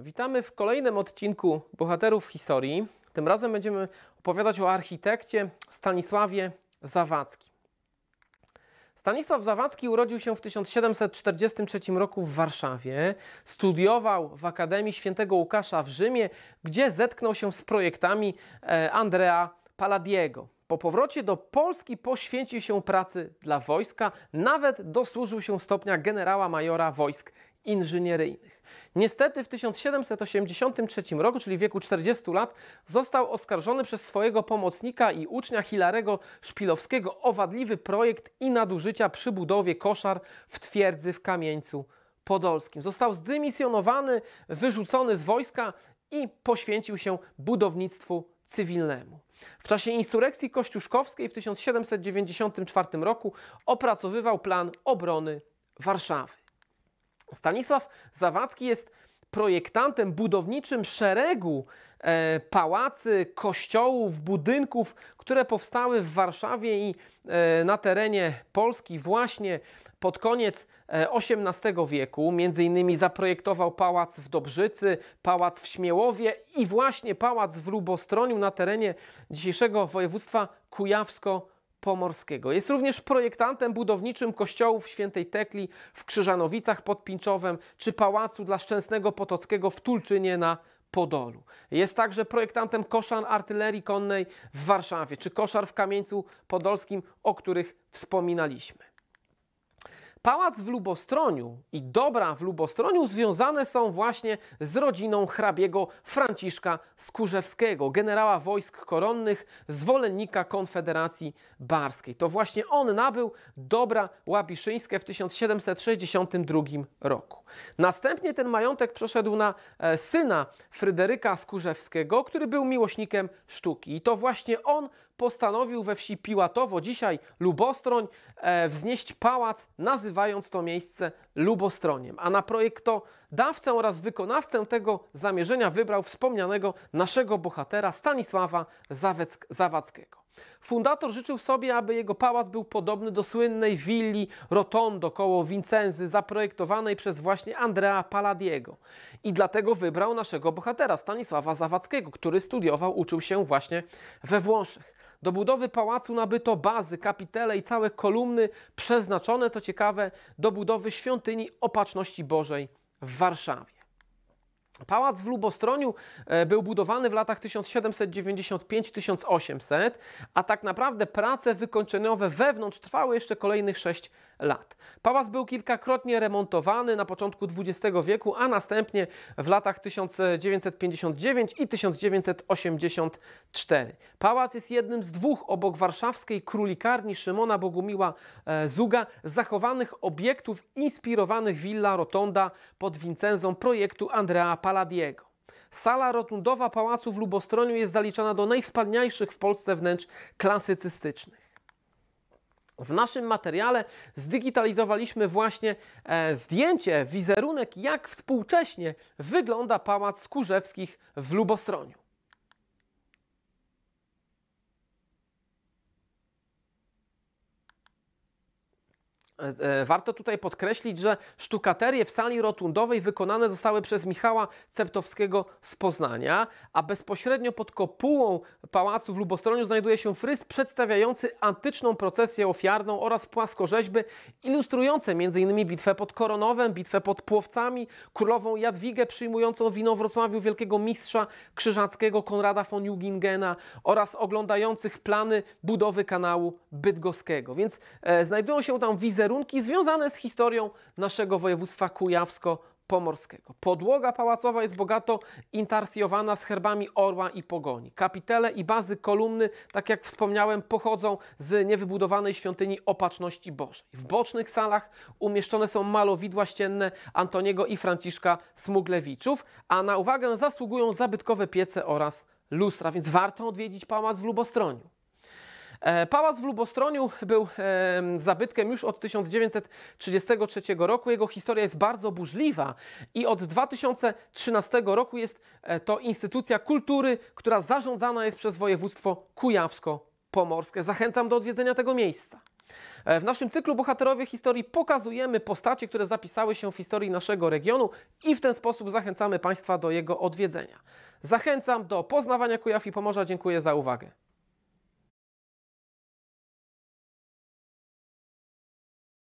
Witamy w kolejnym odcinku Bohaterów Historii. Tym razem będziemy opowiadać o architekcie Stanisławie Zawadzki. Stanisław Zawadzki urodził się w 1743 roku w Warszawie, studiował w Akademii Świętego Łukasza w Rzymie, gdzie zetknął się z projektami e, Andrea Palladiego. Po powrocie do Polski poświęcił się pracy dla wojska, nawet dosłużył się stopnia generała majora wojsk inżynieryjnych. Niestety w 1783 roku, czyli w wieku 40 lat, został oskarżony przez swojego pomocnika i ucznia Hilarego Szpilowskiego o wadliwy projekt i nadużycia przy budowie koszar w twierdzy w Kamieńcu Podolskim. Został zdymisjonowany, wyrzucony z wojska i poświęcił się budownictwu cywilnemu. W czasie insurrekcji kościuszkowskiej w 1794 roku opracowywał plan obrony Warszawy. Stanisław Zawadzki jest projektantem budowniczym szeregu e, pałacy, kościołów, budynków, które powstały w Warszawie i e, na terenie Polski właśnie pod koniec XVIII e, wieku. Między innymi zaprojektował pałac w Dobrzycy, pałac w Śmiełowie i właśnie pałac w Rubostroniu na terenie dzisiejszego województwa kujawsko Pomorskiego. Jest również projektantem budowniczym kościołów świętej Tekli w Krzyżanowicach pod Pinczowem czy pałacu dla Szczęsnego Potockiego w Tulczynie na Podolu. Jest także projektantem koszar artylerii konnej w Warszawie czy koszar w Kamieńcu Podolskim, o których wspominaliśmy. Pałac w Lubostroniu i dobra w Lubostroniu związane są właśnie z rodziną hrabiego Franciszka Skurzewskiego, generała wojsk koronnych, zwolennika Konfederacji Barskiej. To właśnie on nabył dobra łabiszyńskie w 1762 roku. Następnie ten majątek przeszedł na e, syna Fryderyka Skurzewskiego, który był miłośnikiem sztuki. I to właśnie on postanowił we wsi Piłatowo, dzisiaj Lubostroń, e, wznieść pałac, nazywając to miejsce lubostroniem, a na projektodawcę oraz wykonawcę tego zamierzenia wybrał wspomnianego naszego bohatera Stanisława Zaweck Zawackiego. Fundator życzył sobie, aby jego pałac był podobny do słynnej willi Rotondo koło Vincenzy, zaprojektowanej przez właśnie Andrea Palladiego. I dlatego wybrał naszego bohatera Stanisława Zawackiego, który studiował, uczył się właśnie we Włoszech. Do budowy pałacu nabyto bazy, kapitele i całe kolumny przeznaczone, co ciekawe, do budowy świątyni Opatrzności Bożej w Warszawie. Pałac w Lubostroniu e, był budowany w latach 1795-1800, a tak naprawdę prace wykończeniowe wewnątrz trwały jeszcze kolejnych 6 lat. Pałac był kilkakrotnie remontowany na początku XX wieku, a następnie w latach 1959 i 1984. Pałac jest jednym z dwóch obok warszawskiej królikarni Szymona Bogumiła e, Zuga zachowanych obiektów inspirowanych Villa Rotonda pod Wincenzą projektu Andrea Palladiego. Sala rotundowa pałacu w Lubostroniu jest zaliczana do najwspanialszych w Polsce wnętrz klasycystycznych. W naszym materiale zdigitalizowaliśmy właśnie e, zdjęcie, wizerunek, jak współcześnie wygląda Pałac Skurzewskich w Lubostroniu. E, warto tutaj podkreślić, że sztukaterie w sali rotundowej wykonane zostały przez Michała Ceptowskiego z Poznania, a bezpośrednio pod kopułą pałacu w Lubostroniu znajduje się fryz przedstawiający antyczną procesję ofiarną oraz płaskorzeźby ilustrujące m.in. bitwę pod Koronowem, bitwę pod Płowcami, królową Jadwigę przyjmującą wino w Wrocławiu wielkiego mistrza krzyżackiego Konrada von Jugingena oraz oglądających plany budowy kanału bydgoskiego. Więc e, znajdują się tam wizery wizerunki związane z historią naszego województwa kujawsko-pomorskiego. Podłoga pałacowa jest bogato intarsjowana z herbami orła i pogoni. Kapitele i bazy kolumny, tak jak wspomniałem, pochodzą z niewybudowanej świątyni Opatrzności Bożej. W bocznych salach umieszczone są malowidła ścienne Antoniego i Franciszka Smuglewiczów, a na uwagę zasługują zabytkowe piece oraz lustra, więc warto odwiedzić pałac w Lubostroniu. E, pałac w Lubostroniu był zabytkiem już od 1933 roku. Jego historia jest bardzo burzliwa i od 2013 roku jest e, to instytucja kultury, która zarządzana jest przez województwo kujawsko-pomorskie. Zachęcam do odwiedzenia tego miejsca. E, w naszym cyklu Bohaterowie Historii pokazujemy postacie, które zapisały się w historii naszego regionu i w ten sposób zachęcamy Państwa do jego odwiedzenia. Zachęcam do poznawania Kujaw i Pomorza. Dziękuję za uwagę.